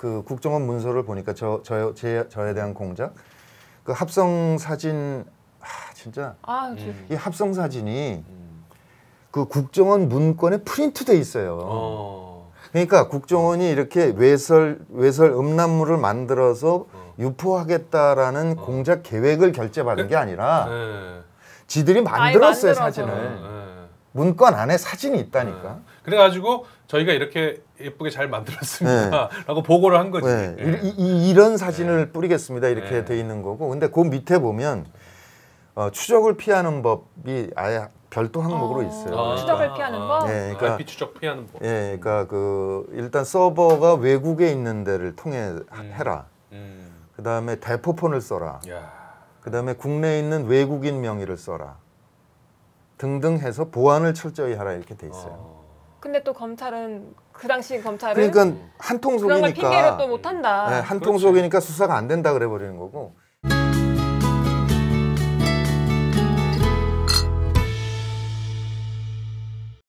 그 국정원 문서를 보니까 저, 저, 제, 저에 대한 공작 그 합성 사진 아 진짜 아, 음. 이 합성 사진이 그 국정원 문건에 프린트돼 있어요. 어. 그러니까 국정원이 이렇게 외설 외설 음란물을 만들어서 어. 유포하겠다라는 어. 공작 계획을 결제받은 게 아니라 네. 지들이 만들었어요 아이, 사진을. 네. 문건 안에 사진이 있다니까. 네. 그래가지고 저희가 이렇게 예쁘게 잘 만들었습니다라고 네. 보고를 한 거지. 네. 네. 이, 런 사진을 네. 뿌리겠습니다 이렇게 네. 돼 있는 거고. 근데 그 밑에 보면 어, 추적을 피하는 법이 아예 별도 항목으로 어. 있어요. 아, 추적을 그러니까. 피하는 법. 예, 그러니까 IP 추적 피하는 법. 예, 그러니까 그 일단 서버가 외국에 있는 데를 통해 음. 해라. 음. 그 다음에 대포폰을 써라. 그 다음에 국내에 있는 외국인 명의를 써라. 등등 해서 보안을 철저히 하라 이렇게 돼 있어요. 어. 근데 또 검찰은 그 당시 검찰은 그러니까 한통 속이니까 그런 걸 핑계로 또 못한다. 네, 한통 속이니까 수사가 안 된다 그래 버리는 거고.